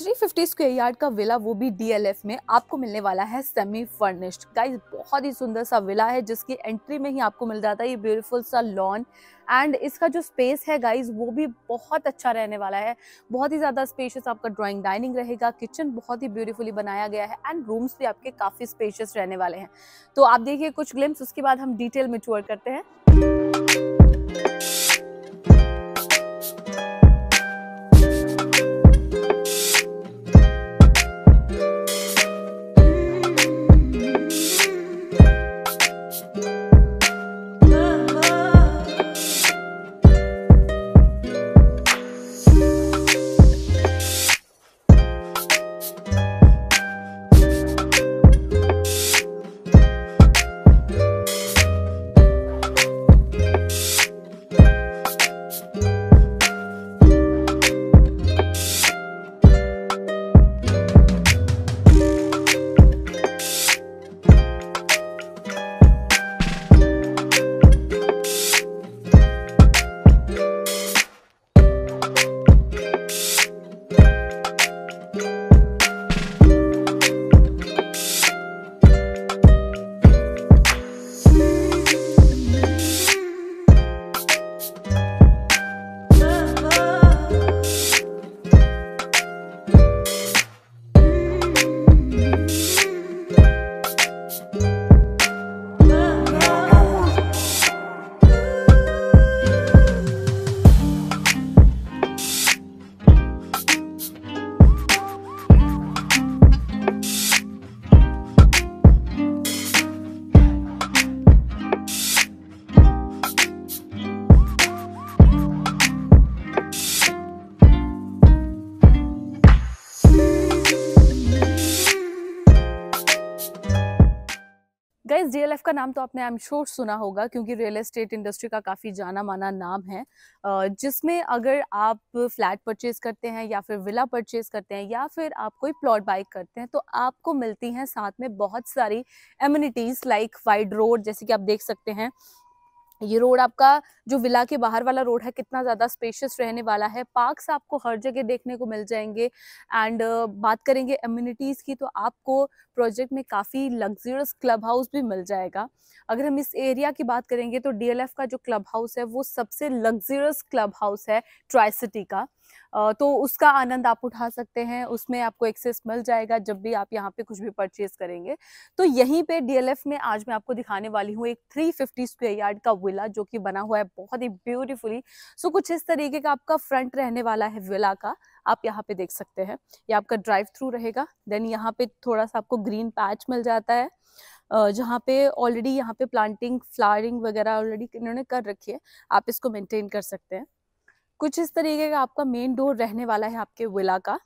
350 square yard का villa वो भी डीएलएफ में आपको मिलने वाला है सेमी फर्निश्ड गाइस बहुत ही सुंदर सा विला है जिसकी एंट्री में ही आपको मिल जाता है ये ब्यूटीफुल सा लॉन एंड इसका जो स्पेस है गाइज वो भी बहुत अच्छा रहने वाला है बहुत ही ज़्यादा स्पेशियस आपका ड्राइंग डाइनिंग रहेगा किचन बहुत ही ब्यूटीफुली बनाया गया है एंड रूम्स भी आपके काफ़ी स्पेशियस रहने वाले हैं तो आप देखिए कुछ ग्लिम्स उसके बाद हम डिटेल में टूर करते हैं एफ का नाम तो आपने आई एम श्योर सुना होगा क्योंकि रियल एस्टेट इंडस्ट्री का काफ़ी जाना माना नाम है जिसमें अगर आप फ्लैट परचेज करते हैं या फिर विला परचेज करते हैं या फिर आप कोई प्लॉट बाइक करते हैं तो आपको मिलती हैं साथ में बहुत सारी एम्यूनिटीज़ लाइक वाइड रोड जैसे कि आप देख सकते हैं ये रोड आपका जो विला के बाहर वाला रोड है कितना ज़्यादा स्पेशियस रहने वाला है पार्क्स आपको हर जगह देखने को मिल जाएंगे एंड uh, बात करेंगे अम्यूनिटीज़ की तो आपको प्रोजेक्ट में काफ़ी लग्जरियस क्लब हाउस भी मिल जाएगा अगर हम इस एरिया की बात करेंगे तो डीएलएफ का जो क्लब हाउस है वो सबसे लग्जरियस क्लब हाउस है ट्राई सिटी का तो उसका आनंद आप उठा सकते हैं उसमें आपको एक्सेस मिल जाएगा जब भी आप यहाँ पे कुछ भी परचेज करेंगे तो यहीं पे डीएलएफ में आज मैं आपको दिखाने वाली हूँ एक 350 स्क्वेयर यार्ड का विला जो कि बना हुआ है बहुत ही ब्यूटीफुली सो कुछ इस तरीके का आपका फ्रंट रहने वाला है विला का आप यहाँ पे देख सकते हैं ये आपका ड्राइव थ्रू रहेगा देन यहाँ पे थोड़ा सा आपको ग्रीन पैच मिल जाता है जहाँ पे ऑलरेडी यहाँ पे प्लांटिंग फ्लावरिंग वगैरह ऑलरेडी इन्होंने कर रखी है आप इसको मेंटेन कर सकते हैं कुछ इस तरीके का आपका मेन डोर रहने वाला है आपके विला का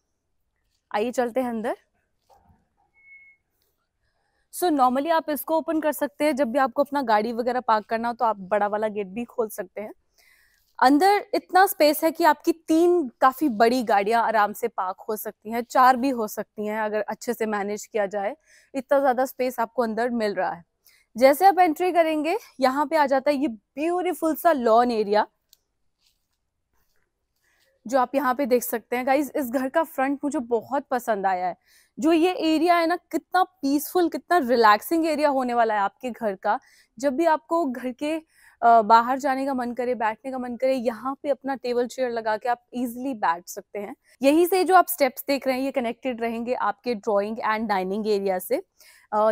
आइए चलते हैं अंदर सो so, नॉर्मली आप इसको ओपन कर सकते हैं जब भी आपको अपना गाड़ी वगैरह पार्क करना हो तो आप बड़ा वाला गेट भी खोल सकते हैं अंदर इतना स्पेस है कि आपकी तीन काफ़ी बड़ी गाड़ियां आराम से पार्क हो सकती हैं चार भी हो सकती हैं अगर अच्छे से मैनेज किया जाए इतना ज़्यादा स्पेस आपको अंदर मिल रहा है जैसे आप एंट्री करेंगे यहाँ पे आ जाता है ये ब्यूटीफुल सा लॉन एरिया जो आप यहाँ पे देख सकते हैं गाइज इस घर का फ्रंट मुझे बहुत पसंद आया है जो ये एरिया है ना कितना पीसफुल कितना रिलैक्सिंग एरिया होने वाला है आपके घर का जब भी आपको घर के बाहर जाने का मन करे बैठने का मन करे यहाँ पे अपना टेबल चेयर लगा के आप इजिली बैठ सकते हैं यही से जो आप स्टेप्स देख रहे हैं ये कनेक्टेड रहेंगे आपके ड्रॉइंग एंड डाइनिंग एरिया से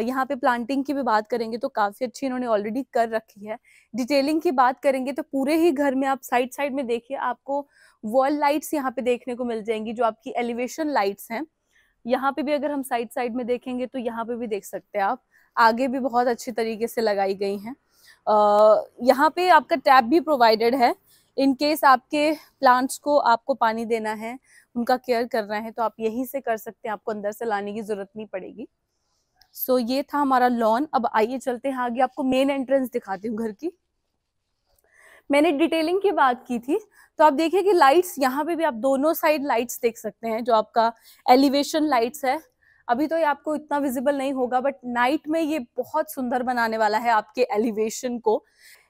यहाँ पे प्लांटिंग की भी बात करेंगे तो काफ़ी अच्छी इन्होंने ऑलरेडी कर रखी है डिटेलिंग की बात करेंगे तो पूरे ही घर में आप साइड साइड में देखिए आपको वॉल लाइट्स यहाँ पे देखने को मिल जाएंगी जो आपकी एलिवेशन लाइट्स हैं यहाँ पे भी अगर हम साइड साइड में देखेंगे तो यहाँ पे भी देख सकते हैं आप आगे भी बहुत अच्छी तरीके से लगाई गई हैं यहाँ पे आपका टैप भी प्रोवाइडेड है इन केस आपके प्लांट्स को आपको पानी देना है उनका केयर करना है तो आप यहीं से कर सकते हैं आपको अंदर से लाने की ज़रूरत नहीं पड़ेगी सो ये था हमारा लॉन अब आइए चलते हैं आगे आपको मेन एंट्रेंस दिखाती हूँ घर की मैंने डिटेलिंग की बात की थी तो आप देखिए कि लाइट्स यहाँ पे भी आप दोनों साइड लाइट्स देख सकते हैं जो आपका एलिवेशन लाइट्स है अभी तो ये आपको इतना विजिबल नहीं होगा बट नाइट में ये बहुत सुंदर बनाने वाला है आपके एलिवेशन को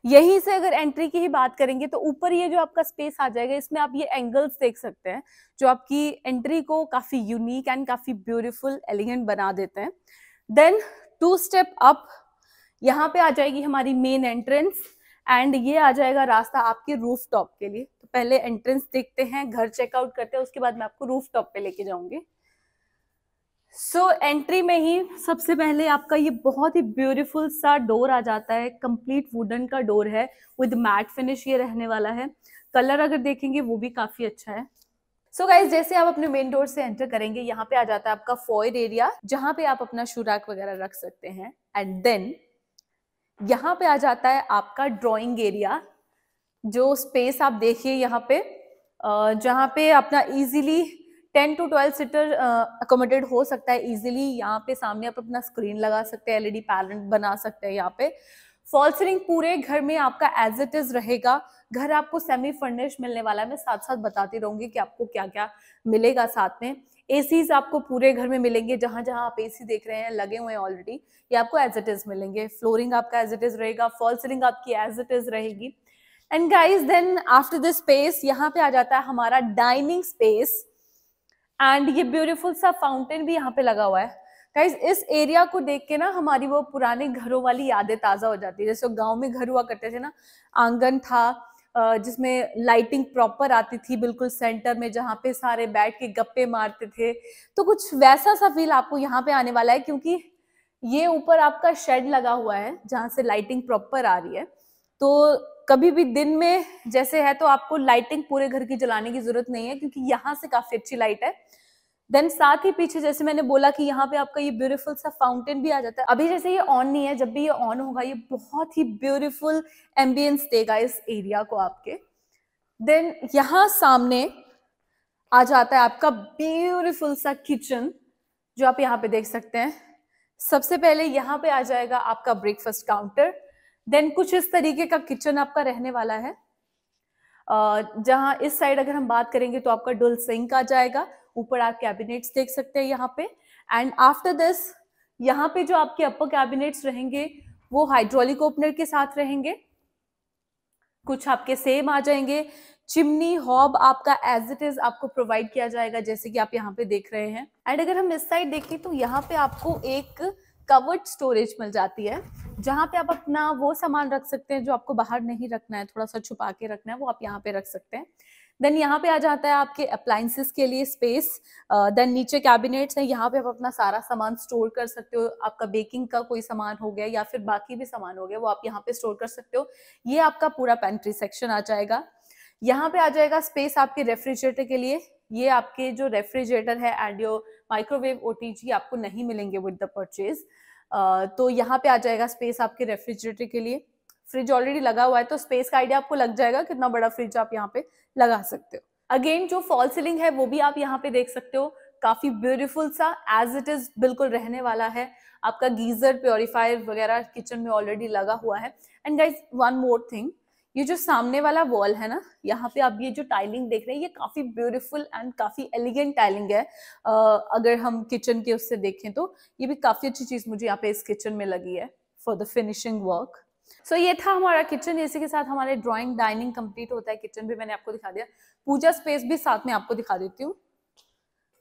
यहीं से अगर एंट्री की ही बात करेंगे तो ऊपर ये जो आपका स्पेस आ जाएगा इसमें आप ये एंगल्स देख सकते हैं जो आपकी एंट्री को काफ़ी यूनिक एंड काफ़ी ब्यूटीफुल एलिगेंट बना देते हैं देन टू स्टेप अप यहाँ पे आ जाएगी हमारी मेन एंट्रेंस एंड ये आ जाएगा रास्ता आपके रूफ टॉप के लिए तो पहले एंट्रेंस देखते हैं घर चेकआउट करते हैं उसके बाद मैं आपको रूफ टॉप पे लेके जाऊंगी सो so, एंट्री में ही सबसे पहले आपका ये बहुत ही ब्यूटीफुल सा डोर आ जाता है कंप्लीट वुडन का डोर है विद मैट फिनिश ये रहने वाला है कलर अगर देखेंगे वो भी काफी अच्छा है सो so गाइज जैसे आप अपने मेन डोर से एंटर करेंगे यहाँ पे आ जाता है आपका फॉयड एरिया जहां पे आप अपना शुराक वगैरह रख सकते हैं एंड देन यहाँ पे आ जाता है आपका ड्राइंग एरिया जो स्पेस आप देखिए यहाँ पे जहाँ पे अपना इजीली 10 टू 12 सीटर अकोमोडेट हो सकता है इजीली यहाँ पे सामने आप अपना स्क्रीन लगा सकते हैं एलईडी पैलेंट e बना सकते हैं यहाँ पे फॉल पूरे घर में आपका एज इट इज रहेगा घर आपको सेमी फर्निश मिलने वाला है मैं साथ साथ बताती रहूंगी कि आपको क्या क्या मिलेगा साथ में एसीज आपको पूरे घर में मिलेंगे जहां जहां आप एसी देख रहे हैं लगे हुए हैं ऑलरेडी ये आपको एज इट इज मिलेंगे फ्लोरिंग आपका एज इट इज रहेगा फॉल सीलिंग आपकी एज इट इज रहेगी and guys then after this space यहाँ पे आ जाता है हमारा डाइनिंग स्पेस एंड ये ब्यूटीफुल सा फाउंटेन भी यहाँ पे लगा हुआ है गाइज इस एरिया को देख के ना हमारी वो पुराने घरों वाली यादें ताज़ा हो जाती है जैसे गाँव में घर हुआ करते थे ना आंगन था जिसमें लाइटिंग प्रॉपर आती थी बिल्कुल सेंटर में जहाँ पे सारे बैठ के गप्पे मारते थे तो कुछ वैसा सा फील आपको यहाँ पे आने वाला है क्योंकि ये ऊपर आपका शेड लगा हुआ है जहाँ से लाइटिंग प्रॉपर आ रही है तो कभी भी दिन में जैसे है तो आपको लाइटिंग पूरे घर की जलाने की जरूरत नहीं है क्योंकि यहाँ से काफी अच्छी लाइट है देन साथ ही पीछे जैसे मैंने बोला कि यहाँ पे आपका ये ब्यूटीफुल सा फाउंटेन भी आ जाता है अभी जैसे ये ऑन नहीं है जब भी ये ऑन होगा ये बहुत ही ब्यूटीफुल एम्बियंस देगा इस एरिया को आपके देन यहाँ सामने आ जाता है आपका ब्यूटीफुल सा किचन जो आप यहाँ पे देख सकते हैं सबसे पहले यहाँ पे आ जाएगा आपका ब्रेकफास्ट काउंटर देन कुछ इस तरीके का किचन आपका रहने वाला है जहाँ इस साइड अगर हम बात करेंगे तो आपका डुल सिंक आ जाएगा ऊपर आप कैबिनेट्स देख सकते हैं यहाँ पे एंड आफ्टर दिस यहाँ पे जो आपके अपर कैबिनेट्स रहेंगे वो हाइड्रोलिक ओपनर के साथ रहेंगे कुछ आपके सेम आ जाएंगे चिमनी हॉब आपका एज इट इज आपको प्रोवाइड किया जाएगा जैसे कि आप यहाँ पे देख रहे हैं एंड अगर हम इस साइड देखें तो यहाँ पे आपको एक कवर्ड स्टोरेज मिल जाती है जहाँ पे आप अपना वो सामान रख सकते हैं जो आपको बाहर नहीं रखना है थोड़ा सा छुपा के रखना है वो आप यहाँ पे रख सकते हैं देन यहाँ पे आ जाता है आपके अप्लाइंसिस के लिए स्पेस देन uh, नीचे कैबिनेट्स हैं यहाँ पे आप अपना सारा सामान स्टोर कर सकते हो आपका बेकिंग का कोई सामान हो गया या फिर बाकी भी सामान हो गया वो आप यहाँ पे स्टोर कर सकते हो ये आपका पूरा पेंट्री सेक्शन आ जाएगा यहाँ पे आ जाएगा स्पेस आपके रेफ्रिजरेटर के लिए ये आपके जो रेफ्रिजरेटर है एंड योर माइक्रोवेव ओटीजी आपको नहीं मिलेंगे विद द परचेज तो यहाँ पे आ जाएगा स्पेस आपके रेफ्रिजरेटर के लिए फ्रिज ऑलरेडी लगा हुआ है तो स्पेस का आइडिया आपको लग जाएगा कितना बड़ा फ्रिज आप यहाँ पे लगा सकते हो अगेन जो फॉल सीलिंग है वो भी आप यहाँ पे देख सकते हो काफी ब्यूटीफुल सा एज इट इज बिल्कुल रहने वाला है आपका गीजर प्योरीफायर वगैरह किचन में ऑलरेडी लगा हुआ है and guys one more thing ये जो सामने वाला वॉल है ना यहाँ पे आप ये जो टाइलिंग देख रहे हैं ये काफी ब्यूटीफुल एंड काफी एलिगेंट टाइलिंग है आ, अगर हम किचन के उससे देखें तो ये भी काफी अच्छी चीज मुझे यहाँ पे इस किचन में लगी है for the finishing work so so, ये था हमारा किचन इसी के साथ हमारे ड्राइंग डाइनिंग कंप्लीट होता है किचन भी मैंने आपको दिखा दिया पूजा स्पेस भी साथ में आपको दिखा देती हूँ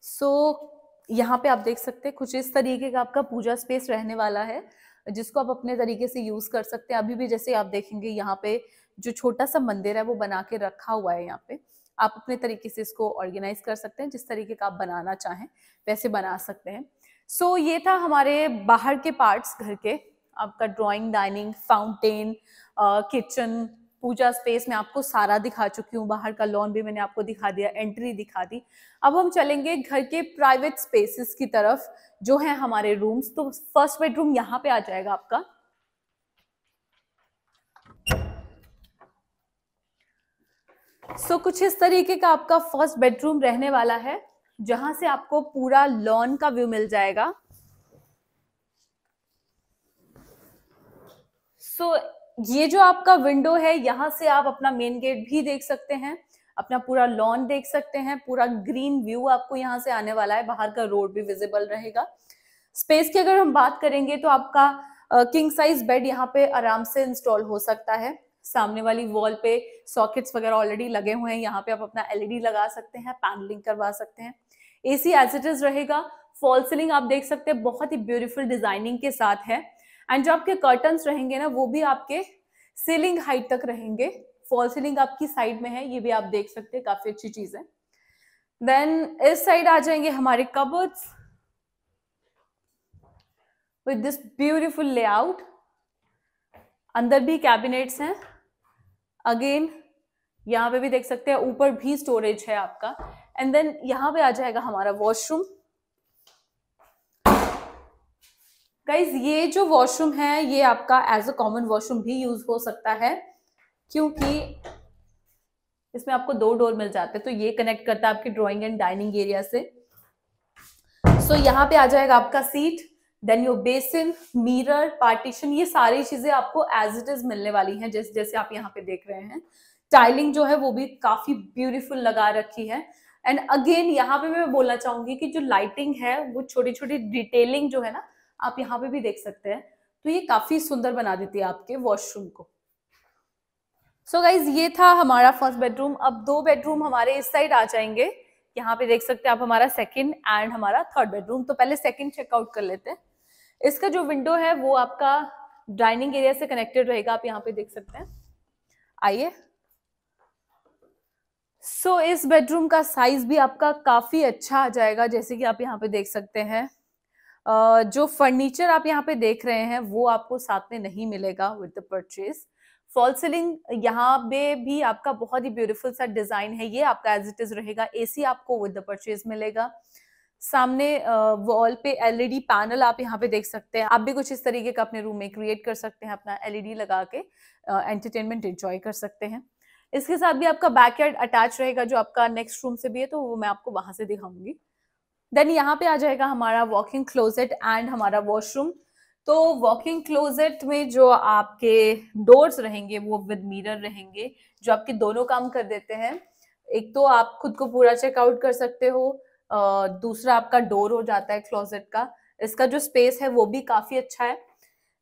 सो so, यहाँ पे आप देख सकते हैं कुछ इस तरीके का आपका पूजा स्पेस रहने वाला है जिसको आप अपने तरीके से यूज कर सकते हैं अभी भी जैसे आप देखेंगे यहाँ पे जो छोटा सा मंदिर है वो बना के रखा हुआ है यहाँ पे आप अपने तरीके से इसको ऑर्गेनाइज कर सकते हैं जिस तरीके का आप बनाना चाहें वैसे बना सकते हैं सो so, ये था हमारे बाहर के पार्ट्स घर के आपका ड्राइंग डाइनिंग फाउंटेन किचन पूजा स्पेस में आपको सारा दिखा चुकी हूँ बाहर का लॉन भी मैंने आपको दिखा दिया एंट्री दिखा दी अब हम चलेंगे घर के प्राइवेट स्पेसेस की तरफ जो है हमारे रूम्स तो फर्स्ट बेडरूम यहाँ पे आ जाएगा आपका सो so, कुछ इस तरीके का आपका फर्स्ट बेडरूम रहने वाला है जहां से आपको पूरा लॉन का व्यू मिल जाएगा सो तो so, ये जो आपका विंडो है यहाँ से आप अपना मेन गेट भी देख सकते हैं अपना पूरा लॉन देख सकते हैं पूरा ग्रीन व्यू आपको यहाँ से आने वाला है बाहर का रोड भी विजिबल रहेगा स्पेस की अगर हम बात करेंगे तो आपका किंग साइज बेड यहाँ पे आराम से इंस्टॉल हो सकता है सामने वाली वॉल पे सॉकेट्स वगैरह ऑलरेडी लगे हुए हैं यहाँ पे आप अपना एलईडी e लगा सकते हैं पैनलिंग करवा सकते हैं एसी एज इट इज रहेगा फॉल सीलिंग आप देख सकते हैं बहुत ही ब्यूटीफुल डिजाइनिंग के साथ है एंड जो आपके कर्टन रहेंगे ना वो भी आपके सीलिंग हाइट तक रहेंगे फॉल सीलिंग आपकी साइड में है ये भी आप देख सकते हैं काफी अच्छी चीज है देन इस साइड आ जाएंगे हमारे कबर्स विद दिस ले लेआउट अंदर भी कैबिनेट्स हैं अगेन यहाँ पे भी देख सकते हैं ऊपर भी स्टोरेज है आपका एंड देन यहाँ पे आ जाएगा हमारा वॉशरूम गाइज ये जो वॉशरूम है ये आपका एज अ कॉमन वॉशरूम भी यूज हो सकता है क्योंकि इसमें आपको दो डोर मिल जाते हैं तो ये कनेक्ट करता है आपके ड्राइंग एंड डाइनिंग एरिया से सो so, यहाँ पे आ जाएगा आपका seat then your basin mirror partition ये सारी चीजें आपको एज इट इज मिलने वाली हैं जैसे जैसे आप यहाँ पे देख रहे हैं टाइलिंग जो है वो भी काफी ब्यूटीफुल लगा रखी है एंड अगेन यहाँ पे मैं बोलना चाहूंगी कि जो लाइटिंग है वो छोटी छोटी डिटेलिंग जो है ना आप यहाँ पे भी देख सकते हैं तो ये काफी सुंदर बना देती है आपके वॉशरूम को सो so गाइज ये था हमारा फर्स्ट बेडरूम अब दो बेडरूम हमारे इस साइड आ जाएंगे यहाँ पे देख सकते हैं आप हमारा सेकंड एंड हमारा थर्ड बेडरूम तो पहले सेकंड चेकआउट कर लेते हैं इसका जो विंडो है वो आपका डाइनिंग एरिया से कनेक्टेड रहेगा आप यहाँ पे देख सकते हैं आइए सो so, इस बेडरूम का साइज भी आपका काफी अच्छा आ जाएगा जैसे कि आप यहाँ पे देख सकते हैं जो फर्नीचर आप यहाँ पे देख रहे हैं वो आपको साथ में नहीं मिलेगा with the purchase fall ceiling यहाँ पे भी आपका बहुत ही ब्यूटीफुल सा डिजाइन है ये आपका एज इट इज रहेगा एसी आपको विद द परचेज मिलेगा सामने वॉल पे एलईडी पैनल e आप यहाँ पे देख सकते हैं आप भी कुछ इस तरीके का अपने रूम में क्रिएट कर सकते हैं अपना एलईडी e लगा के एंटरटेनमेंट एंजॉय कर सकते हैं इसके साथ भी आपका बैकयार्ड अटैच रहेगा जो आपका नेक्स्ट रूम से भी है तो वो मैं आपको वहां से दिखाऊंगी देन यहाँ पे आ जाएगा हमारा वॉकिंग क्लोजेट एंड हमारा वॉशरूम तो वॉकिंग क्लोजेट में जो आपके डोर्स रहेंगे वो विद मिरर रहेंगे जो आपके दोनों काम कर देते हैं एक तो आप खुद को पूरा चेकआउट कर सकते हो दूसरा आपका डोर हो जाता है क्लोजेट का इसका जो स्पेस है वो भी काफी अच्छा है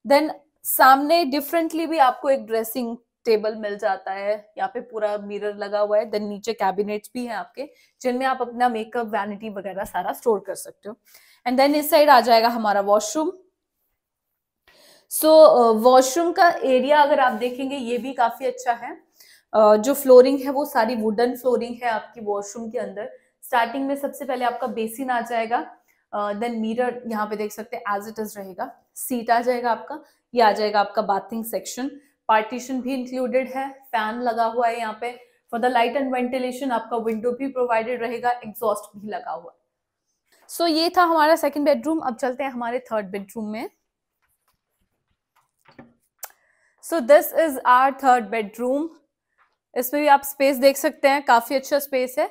देन सामने डिफरेंटली भी आपको एक ड्रेसिंग टेबल मिल जाता है यहाँ पे पूरा मिरर लगा हुआ है देन नीचे कैबिनेट्स भी हैं आपके जिनमें आप अपना मेकअप वैनिटी वगैरह सारा स्टोर कर सकते हो एंड देन इस साइड आ जाएगा हमारा वॉशरूम सो वॉशरूम का एरिया अगर आप देखेंगे ये भी काफी अच्छा है uh, जो फ्लोरिंग है वो सारी वुडन फ्लोरिंग है आपकी वॉशरूम के अंदर स्टार्टिंग में सबसे पहले आपका बेसिन आ जाएगा देन मिरर यहाँ पे देख सकते हैं एज इट इज रहेगा सीट आ जाएगा आपका ये आ जाएगा आपका बाथिंग सेक्शन पार्टीशन भी इंक्लूडेड है फैन लगा हुआ है यहाँ पे for the light and ventilation आपका विंडो भी प्रोवाइडेड रहेगा एग्जॉस्ट भी लगा हुआ है सो so, ये था हमारा सेकेंड बेडरूम अब चलते हैं हमारे थर्ड बेडरूम में so this is our third bedroom इसमें भी आप स्पेस देख सकते हैं काफी अच्छा स्पेस है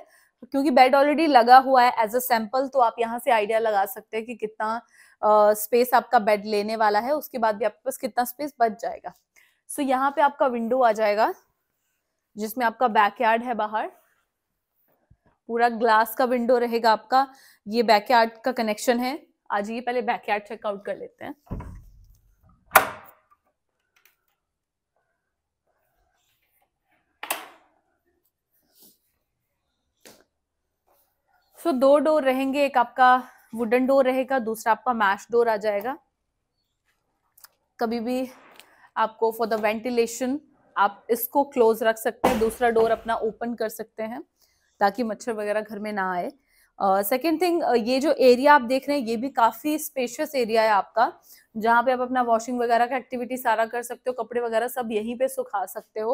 क्योंकि बेड ऑलरेडी लगा हुआ है एज अ सैंपल तो आप यहाँ से आइडिया लगा सकते हैं कि कितना स्पेस uh, आपका बेड लेने वाला है उसके बाद भी आपके पास कितना स्पेस बच जाएगा सो so, यहाँ पे आपका विंडो आ जाएगा जिसमें आपका बैकयार्ड है बाहर पूरा ग्लास का विंडो रहेगा आपका ये बैकयार्ड का कनेक्शन है आज ये पहले बैकयार्ड चेकआउट कर लेते हैं सो so, दो डोर रहेंगे एक आपका वुडन डोर रहेगा दूसरा आपका मैश डोर आ जाएगा कभी भी आपको फॉर द वेंटिलेशन आप इसको क्लोज रख सकते हैं दूसरा डोर अपना ओपन कर सकते हैं ताकि मच्छर वगैरह घर में ना आए सेकेंड uh, थिंग uh, ये जो एरिया आप देख रहे हैं ये भी काफ़ी स्पेशियस एरिया है आपका जहाँ पे आप अपना वॉशिंग वगैरह का एक्टिविटी सारा कर सकते हो कपड़े वगैरह सब यहीं पे सुखा सकते हो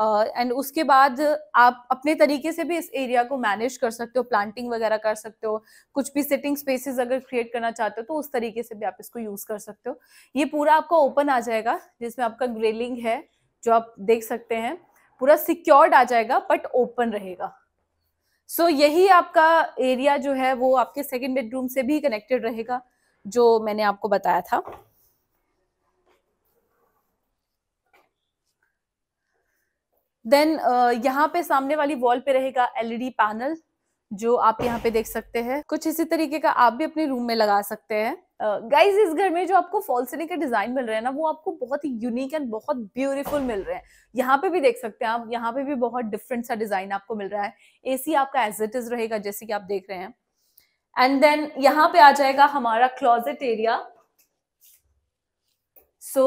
एंड uh, उसके बाद आप अपने तरीके से भी इस एरिया को मैनेज कर सकते हो प्लांटिंग वगैरह कर सकते हो कुछ भी सिटिंग स्पेसेस अगर क्रिएट करना चाहते हो तो उस तरीके से भी आप इसको यूज़ कर सकते हो ये पूरा आपका ओपन आ जाएगा जिसमें आपका ग्रेलिंग है जो आप देख सकते हैं पूरा सिक्योर्ड आ जाएगा बट ओपन रहेगा सो so, यही आपका एरिया जो है वो आपके सेकेंड बेडरूम से भी कनेक्टेड रहेगा जो मैंने आपको बताया था देन uh, यहाँ पे सामने वाली वॉल पे रहेगा एलईडी पैनल e जो आप यहाँ पे देख सकते हैं कुछ इसी तरीके का आप भी अपने रूम में लगा सकते हैं गाइज uh, इस घर में जो आपको फॉल्सनी के डिजाइन मिल रहे हैं ना वो आपको बहुत ही यूनिक एंड बहुत ब्यूटीफुल मिल रहे हैं यहाँ पे भी देख सकते हैं आप यहाँ पे भी बहुत डिफरेंट सा डिजाइन आपको मिल रहा है एसी आपका एज इट इज रहेगा जैसे कि आप देख रहे हैं एंड देन यहाँ पे आ जाएगा हमारा क्लोजेट एरिया सो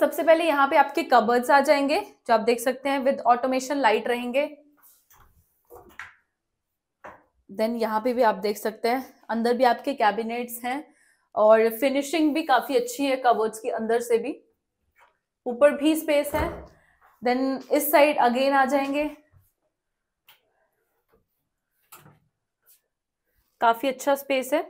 सबसे पहले यहाँ पे आपके कबर्ड्स आ जाएंगे जो आप देख सकते हैं विद ऑटोमेशन लाइट रहेंगे देन यहाँ पे भी आप देख सकते हैं अंदर भी आपके कैबिनेट्स हैं और फिनिशिंग भी काफ़ी अच्छी है कबोर्ड्स की अंदर से भी ऊपर भी स्पेस है देन इस साइड अगेन आ जाएंगे काफ़ी अच्छा स्पेस है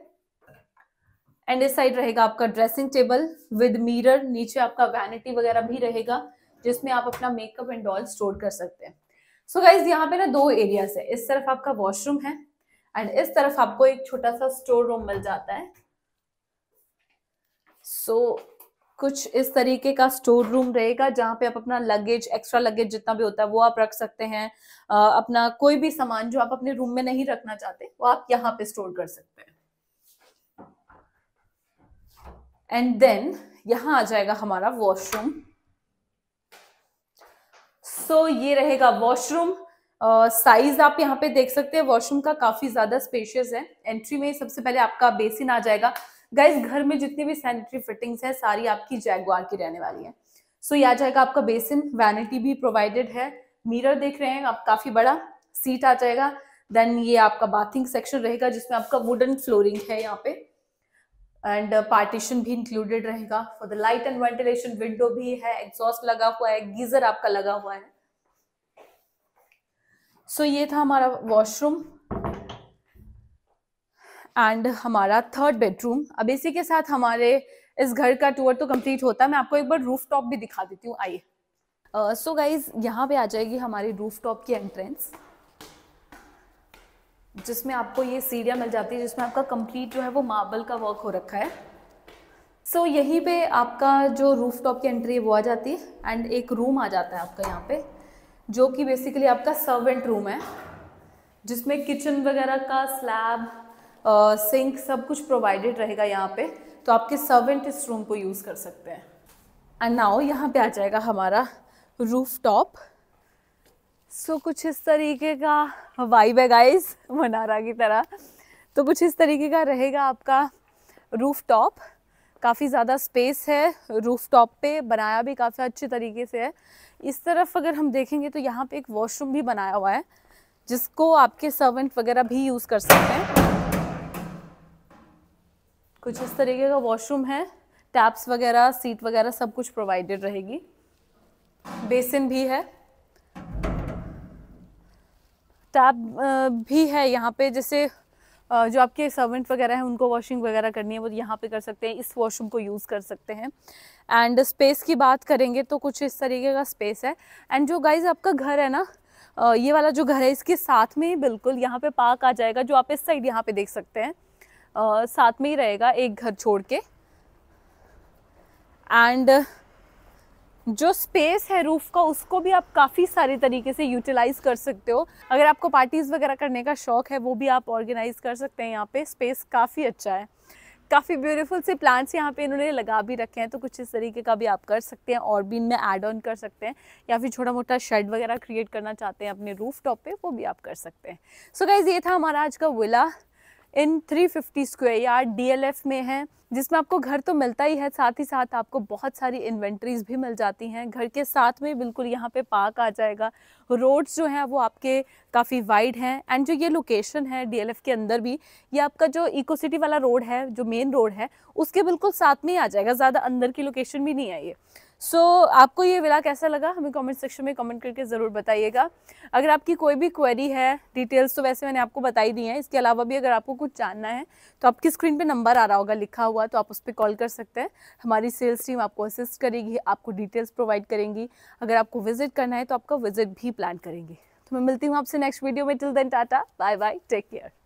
एंड इस साइड रहेगा आपका ड्रेसिंग टेबल विद मिरर नीचे आपका वैनिटी वगैरह भी रहेगा जिसमें आप अपना मेकअप एंड डॉल स्टोर कर सकते हैं सो गाइज यहाँ पे ना दो एरियाज है इस तरफ आपका वॉशरूम है एंड इस तरफ आपको एक छोटा सा स्टोर रूम मिल जाता है सो so, कुछ इस तरीके का स्टोर रूम रहेगा जहाँ पे आप अपना लगेज एक्स्ट्रा लगेज जितना भी होता है वो आप रख सकते हैं अपना कोई भी सामान जो आप अपने रूम में नहीं रखना चाहते वो आप यहाँ पे स्टोर कर सकते हैं एंड देन यहाँ आ जाएगा हमारा वॉशरूम सो so, ये रहेगा वॉशरूम साइज uh, आप यहाँ पे देख सकते हैं वॉशरूम का काफी ज्यादा स्पेशियस है एंट्री में सबसे पहले आपका बेसिन आ जाएगा गाइज घर में जितनी भी सैनिटरी फिटिंग्स है सारी आपकी जैगवार की रहने वाली है सो so, ये आ जाएगा आपका बेसिन वैनिटी भी प्रोवाइडेड है मिरर देख रहे हैं आप काफी बड़ा सीट आ जाएगा देन ये आपका बाथिंग सेक्शन रहेगा जिसमें आपका वुडन फ्लोरिंग है यहाँ पे एंड पार्टीशन uh, भी इंक्लूडेड रहेगा for the light and ventilation window भी है एग्जॉस्ट लगा हुआ है गीजर आपका लगा हुआ है सो so, ये था हमारा वॉशरूम एंड हमारा थर्ड बेडरूम अब इसी के साथ हमारे इस घर का टूर तो कंप्लीट होता है मैं आपको एक बार रूफ टॉप भी दिखा देती हूँ आइए सो गाइज यहाँ पे आ जाएगी हमारी रूफ टॉप की एंट्रेंस जिसमें आपको ये सीढ़ियाँ मिल जाती है जिसमें आपका कंप्लीट जो है वो मार्बल का वर्क हो रखा है सो so, यहीं पे आपका जो रूफ टॉप की एंट्री है वो आ जाती है एंड एक रूम आ जाता है आपका यहाँ पे जो कि बेसिकली आपका सर्वेंट रूम है जिसमें किचन वगैरह का स्लैब सिंक सब कुछ प्रोवाइडेड रहेगा यहाँ पे तो आपके सर्वेंट इस रूम को यूज़ कर सकते हैं एंड नाउ यहाँ पे आ जाएगा हमारा रूफ टॉप सो कुछ इस तरीके का वाइब है गाइस मनारा की तरह तो कुछ इस तरीके का रहेगा आपका रूफ टॉप काफ़ी ज़्यादा स्पेस है रूफ टॉप पे बनाया भी काफ़ी अच्छे तरीके से है इस तरफ अगर हम देखेंगे तो यहाँ पे एक वॉशरूम भी बनाया हुआ है जिसको आपके सर्वेंट वगैरह भी यूज़ कर सकते हैं कुछ इस तरीके का वॉशरूम है टैप्स वगैरह सीट वगैरह सब कुछ प्रोवाइडेड रहेगी बेसिन भी है टैप भी है यहाँ पे जैसे जो आपके सर्वेंट वगैरह हैं उनको वॉशिंग वगैरह करनी है वो यहाँ पे कर सकते हैं इस वॉशरूम को यूज़ कर सकते हैं एंड स्पेस की बात करेंगे तो कुछ इस तरीके का स्पेस है एंड जो गाइज आपका घर है ना ये वाला जो घर है इसके साथ में ही बिल्कुल यहाँ पे पार्क आ जाएगा जो आप इस साइड यहाँ पे देख सकते हैं साथ में ही रहेगा एक घर छोड़ के एंड जो स्पेस है रूफ का उसको भी आप काफ़ी सारे तरीके से यूटिलाइज कर सकते हो अगर आपको पार्टीज़ वगैरह करने का शौक है वो भी आप ऑर्गेनाइज कर सकते हैं यहाँ पे स्पेस काफ़ी अच्छा है काफ़ी ब्यूटीफुल से प्लांट्स यहाँ पे इन्होंने लगा भी रखे हैं तो कुछ इस तरीके का भी आप कर सकते हैं और भी इनमें ऐड ऑन कर सकते हैं या फिर छोटा मोटा शेड वगैरह क्रिएट करना चाहते हैं अपने रूफ टॉप पर वो भी आप कर सकते हैं सो so गाइज़ ये था हमारा आज का villa in 350 square yard DLF में है जिसमें आपको घर तो मिलता ही है साथ ही साथ आपको बहुत सारी इन्वेंट्रीज भी मिल जाती हैं घर के साथ में बिल्कुल यहाँ पे पार्क आ जाएगा रोड्स जो हैं वो आपके काफ़ी वाइड हैं एंड जो ये लोकेशन है डीएलएफ के अंदर भी ये आपका जो इको सिटी वाला रोड है जो मेन रोड है उसके बिल्कुल साथ में ही आ जाएगा ज़्यादा अंदर की लोकेशन भी नहीं है ये सो so, आपको ये विला कैसा लगा हमें कमेंट सेक्शन में कमेंट करके ज़रूर बताइएगा अगर आपकी कोई भी क्वेरी है डिटेल्स तो वैसे मैंने आपको बताई दी हैं इसके अलावा भी अगर आपको कुछ जानना है तो आपकी स्क्रीन पे नंबर आ रहा होगा लिखा हुआ तो आप उस पर कॉल कर सकते हैं हमारी सेल्स टीम आपको असिस्ट करेगी आपको डिटेल्स प्रोवाइड करेंगी अगर आपको विजिट करना है तो आपका विजिट भी प्लान करेंगी तो मैं मिलती हूँ आपसे नेक्स्ट वीडियो में till then tata bye bye take care